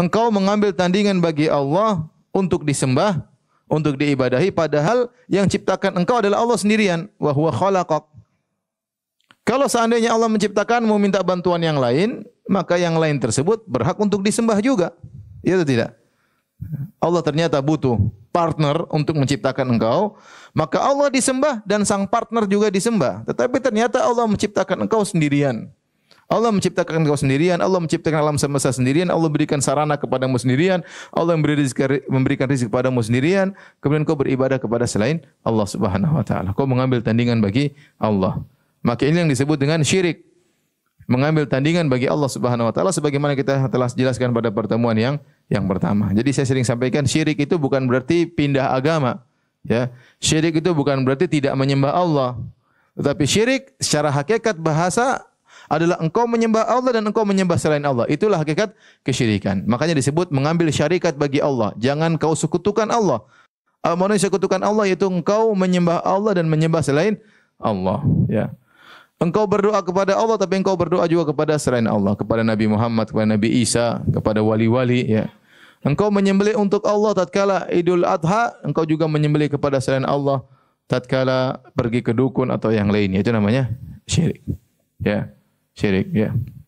engkau mengambil tandingan bagi Allah untuk disembah, untuk diibadahi padahal yang ciptakan engkau adalah Allah sendirian wa huwa khalaqak. Kalau seandainya Allah menciptakanmu minta bantuan yang lain, maka yang lain tersebut berhak untuk disembah juga. Iya atau tidak? Allah ternyata butuh partner untuk menciptakan engkau, maka Allah disembah dan sang partner juga disembah. Tetapi ternyata Allah menciptakan engkau sendirian. Allah menciptakan kau sendirian, Allah menciptakan alam semesta sendirian, Allah berikan sarana kepadamu sendirian, Allah memberi rizki, memberikan rezeki kepadamu sendirian, kemudian kau beribadah kepada selain Allah Subhanahu wa taala. Kau mengambil tandingan bagi Allah. Maka ini yang disebut dengan syirik. Mengambil tandingan bagi Allah Subhanahu wa taala sebagaimana kita telah jelaskan pada pertemuan yang yang pertama. Jadi saya sering sampaikan syirik itu bukan berarti pindah agama, ya. Syirik itu bukan berarti tidak menyembah Allah. Tetapi syirik secara hakikat bahasa adalah engkau menyembah Allah dan engkau menyembah selain Allah. Itulah hakikat kesyirikan. Makanya disebut mengambil syarikat bagi Allah. Jangan kau sekutukan Allah. Ah, Manusia sekutukan Allah yaitu engkau menyembah Allah dan menyembah selain Allah. Ya. Engkau berdoa kepada Allah tapi engkau berdoa juga kepada selain Allah, kepada Nabi Muhammad, kepada Nabi Isa, kepada wali-wali ya. Engkau menyembelih untuk Allah tatkala Idul Adha, engkau juga menyembelih kepada selain Allah tatkala pergi ke dukun atau yang lainnya. Itu namanya syirik. Ya syirik ya yeah.